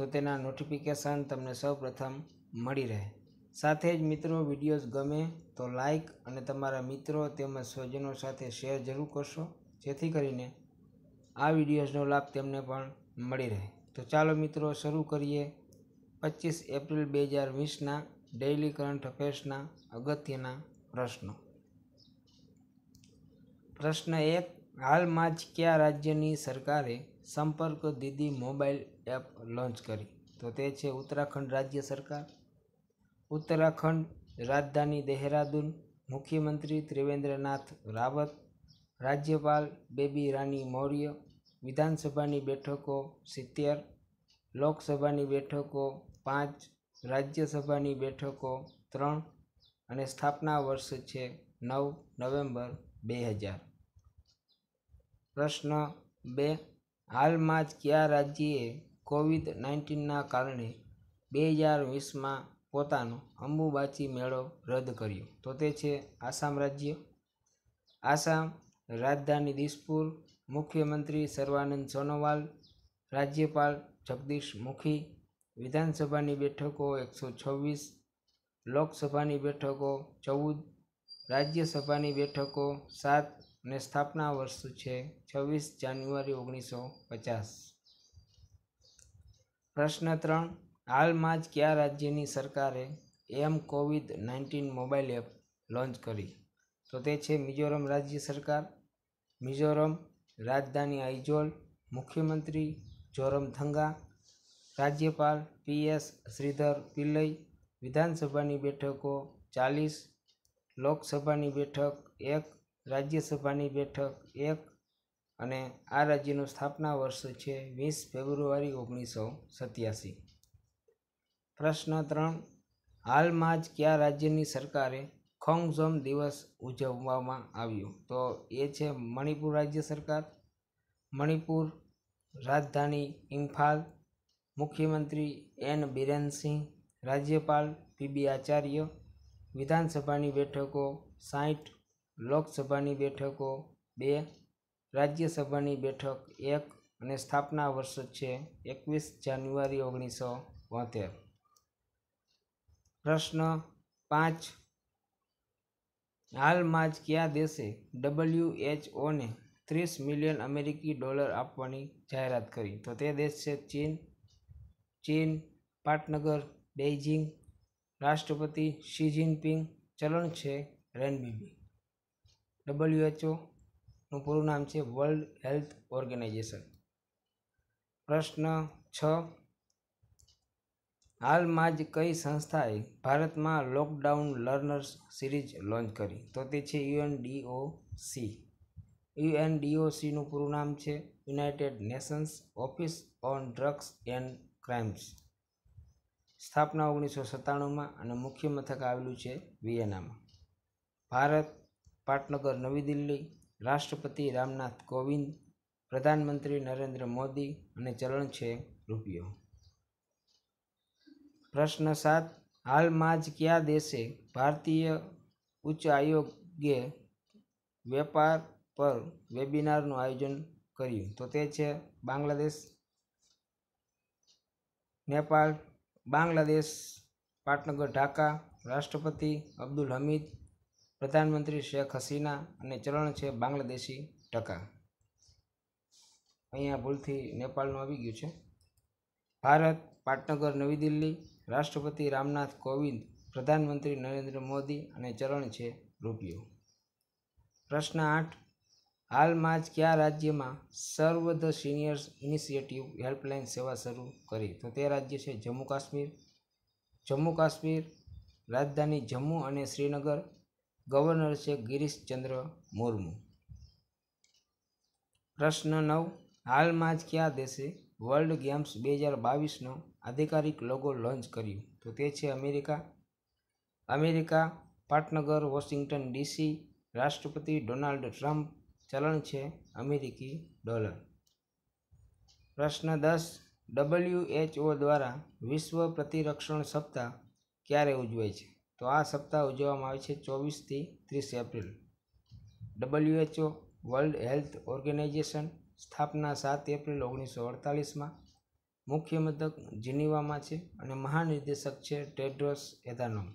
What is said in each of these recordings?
તો તેના નોટિફિકેશન તમને સૌપ્રથમ મળી રહે સાથે જ મિત્રો વિડીયોઝ ગમે તો લાઇક અને તમારા મિત્રો તેમજ સ્વજનો સાથે શેર જરૂર કરશો જેથી કરીને આ વિડીયોઝનો લાભ તેમને પણ મળી રહે તો ચાલો મિત્રો શરૂ કરીએ પચીસ એપ્રિલ બે હજાર વીસના ડેઇલી કરંટ અફેર્સના અગત્યના પ્રશ્નો પ્રશ્ન એક હાલમાં જ કયા રાજ્યની સરકારે સંપર્ક દીદી મોબાઈલ એપ લોન્ચ કરી તો તે છે ઉત્તરાખંડ રાજ્ય સરકાર ઉત્તરાખંડ રાજધાની દેહરાદૂન મુખ્યમંત્રી ત્રિવેન્દ્રનાથ રાવત રાજ્યપાલ બેબી રાની મૌર્ય વિધાનસભાની બેઠકો સિત્તેર લોકસભાની બેઠકો પાંચ રાજ્યસભાની બેઠકો ત્રણ અને સ્થાપના વર્ષ છે નવ નવેમ્બર બે હજાર પ્રશ્ન બે હાલમાં જ કયા રાજ્યએ કોવિડ નાઇન્ટીનના કારણે બે હજાર વીસમાં પોતાનો અંબુબાચી મેળો રદ કર્યો તો તે છે આસામ રાજ્ય આસામ રાજધાની દિસપુર મુખ્યમંત્રી સર્વાનંદ સોનોવાલ રાજ્યપાલ જગદીશ મુખી વિધાનસભાની બેઠકો એકસો છવ્વીસ લોકસભાની બેઠકો ચૌદ રાજ્યસભાની બેઠકો સાત અને સ્થાપના વર્ષ છે છવ્વીસ જાન્યુઆરી ઓગણીસો પચાસ પ્રશ્ન ત્રણ હાલમાં જ કયા રાજ્યની સરકારે એમ Covid nineteen mobile app launch કરી તો તે છે મિઝોરમ રાજ્ય સરકાર મિઝોરમ રાજધાની આઇઝોલ મુખ્યમંત્રી જોરમથંગા રાજ્યપાલ પીએસ શ્રીધર પિલ્લઈ વિધાનસભાની બેઠકો ચાલીસ લોકસભાની બેઠક એક રાજ્યસભાની બેઠક એક અને આ રાજ્યનું સ્થાપના વર્ષ છે વીસ ફેબ્રુઆરી ઓગણીસો સત્યાસી પ્રશ્ન ત્રણ હાલમાં જ કયા રાજ્યની સરકારે ખોંગઝોમ દિવસ ઉજવવામાં આવ્યો તો એ છે મણિપુર રાજ્ય સરકાર મણિપુર રાજધાની ઇમ્ફાલ મુખ્યમંત્રી એન બિરેનસિંહ રાજ્યપાલ પીબી આચાર્ય વિધાનસભાની બેઠકો સાઠ લોકસભાની બેઠકો બે રાજ્યસભાની બેઠક એક અને સ્થાપના વર્ષ છે એકવીસ જાન્યુઆરી ઓગણીસો બોતેર પ્રશ્ન પાંચ હાલમાં જ કયા દેશે ડબલ્યુએચઓને ત્રીસ મિલિયન અમેરિકી ડોલર આપવાની જાહેરાત કરી તો તે દેશ છે ચીન ચીન પાટનગર બેઇજિંગ રાષ્ટ્રપતિ શી જિનપિંગ ચલણ છે રેનબીબી ડબલ્યુએચઓનું પૂરું નામ છે વર્લ્ડ હેલ્થ ઓર્ગેનાઇઝેશન પ્રશ્ન છ હાલમાં જ કઈ સંસ્થાએ ભારતમાં લોકડાઉન લર્નર્સ સિરીઝ લોન્ચ કરી તો તે છે યુએનડીઓસી યુએનડીઓસીનું પૂરું નામ છે United Nations Office on Drugs and Crimes સ્થાપના ઓગણીસો સત્તાણુંમાં અને મુખ્ય મથક આવેલું છે વિયેનામાં ભારત પાટનગર નવી દિલ્હી રાષ્ટ્રપતિ રામનાથ કોવિંદ પ્રધાનમંત્રી નરેન્દ્ર મોદી અને ચલણ છે રૂપિયો પ્રશ્ન સાત હાલમાં જ કયા દેશે ભારતીય ઉચ્ચ આયોગે વેપાર પર વેબિનારનું આયોજન કર્યું તો તે છે બાંગ્લાદેશ નેપાળ બાંગ્લાદેશ પાટનગર ઢાકા રાષ્ટ્રપતિ અબ્દુલ હમીદ પ્રધાનમંત્રી શેખ હસીના અને ચલણ છે બાંગ્લાદેશી ટકા અહીંયા ભૂલથી નેપાળનું આવી ગયું છે ભારત પાટનગર નવી દિલ્હી રાષ્ટ્રપતિ રામનાથ કોવિંદ પ્રધાનમંત્રી નરેન્દ્ર મોદી અને ચલણ છે રૂપિયો પ્રશ્ન આઠ હાલમાં જ કયા રાજ્યમાં સર્વ ધ સિનિયર્સ ઇનિશિયેટિવ હેલ્પલાઇન સેવા શરૂ કરી તો તે રાજ્ય છે જમ્મુ કાશ્મીર જમ્મુ કાશ્મીર રાજધાની જમ્મુ અને શ્રીનગર ગવર્નર છે ગિરીશચંદ્ર મુર્મુ પ્રશ્ન નવ હાલમાં જ કયા દેશે વર્લ્ડ ગેમ્સ બે હજાર બાવીસનો આધિકારિક લોગો લોન્ચ કર્યું તો તે છે અમેરિકા અમેરિકા પાટનગર વોશિંગ્ટન ડીસી રાષ્ટ્રપતિ ડોનાલ્ડ ટ્રમ્પ ચલણ છે અમેરિકી ડોલર પ્રશ્ન દસ ડબલ્યુએચઓ દ્વારા વિશ્વ પ્રતિરક્ષણ સપ્તાહ ક્યારે ઉજવાય છે તો આ સપ્તાહ ઉજવવામાં આવે છે ચોવીસથી ત્રીસ April WHO World Health Organization સ્થાપના સાત એપ્રિલ ઓગણીસો અડતાલીસમાં મુખ્ય મથક જીનીવામાં છે અને મહાનિર્દેશક છે ટેડ્રોસ એધાનોમ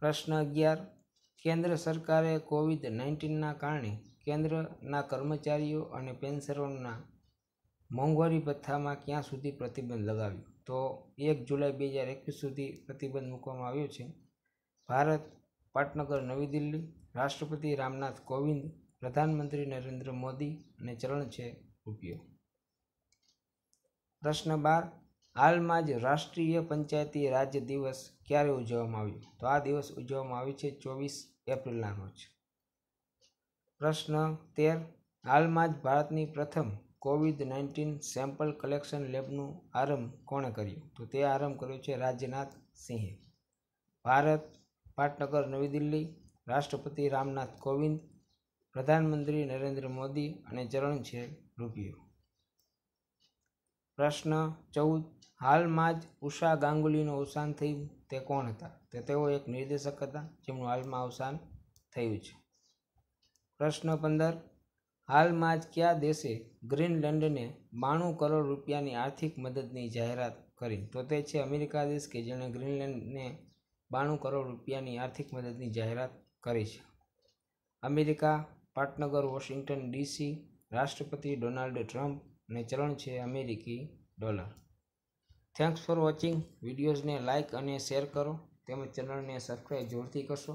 પ્રશ્ન અગિયાર કેન્દ્ર સરકારે કોવિડ નાઇન્ટીનના કારણે કેન્દ્રના કર્મચારીઓ અને પેન્શનરોના મોંઘવારી ભથ્થામાં ક્યાં સુધી પ્રતિબંધ લગાવ્યું તો એક જુલાઈ બે હજાર એકવીસ સુધી પ્રતિબંધ મૂકવામાં આવ્યો છે ભારત પાટનગર નવી દિલ્હી રાષ્ટ્રપતિ રામનાથ કોવિંદ પ્રધાનમંત્રી નરેન્દ્ર મોદી અને ચલણ છે રૂપિયો પ્રશ્ન બાર હાલમાં જ રાષ્ટ્રીય પંચાયતી રાજ દિવસ ક્યારે ઉજવવામાં આવ્યો તો આ દિવસ ઉજવવામાં આવ્યો છે ચોવીસ એપ્રિલના રોજ પ્રશ્ન તેર હાલમાં જ ભારતની પ્રથમ કોવિડ નાઇન્ટીન સેમ્પલ કલેક્શન લેબનું આરંભ કોણે કર્યું તો તે આરંભ કર્યો છે રાજ્યનાથ સિંહે ભારત પાટનગર નવી દિલ્હી રાષ્ટ્રપતિ રામનાથ કોવિંદ પ્રધાનમંત્રી નરેન્દ્ર મોદી અને ચરણ છે રૂપિયો પ્રશ્ન ચૌદ હાલમાં જ ઉષા ગાંગુલીનું અવસાન થયું તે કોણ હતા તે તેઓ એક નિર્દેશક હતા જેમનું હાલમાં અવસાન થયું છે પ્રશ્ન પંદર હાલમાં જ કયા દેશે ગ્રીનલેન્ડને બાણું કરોડ રૂપિયાની આર્થિક મદદની જાહેરાત કરી તો તે છે અમેરિકા દેશ કે જેણે ગ્રીનલેન્ડને બાણું કરોડ રૂપિયાની આર્થિક મદદની જાહેરાત કરી છે અમેરિકા પાટનગર વોશિંગ્ટન ડીસી રાષ્ટ્રપતિ ડોનાલ્ડ ટ્રમ્પ અને ચલણ છે અમેરિકી ડોલર થેન્ક્સ ફોર વોચિંગ વિડીયોઝને લાઇક અને શેર કરો તેમજ ચેનલને સબસ્ક્રાઈબ જોરથી કરશો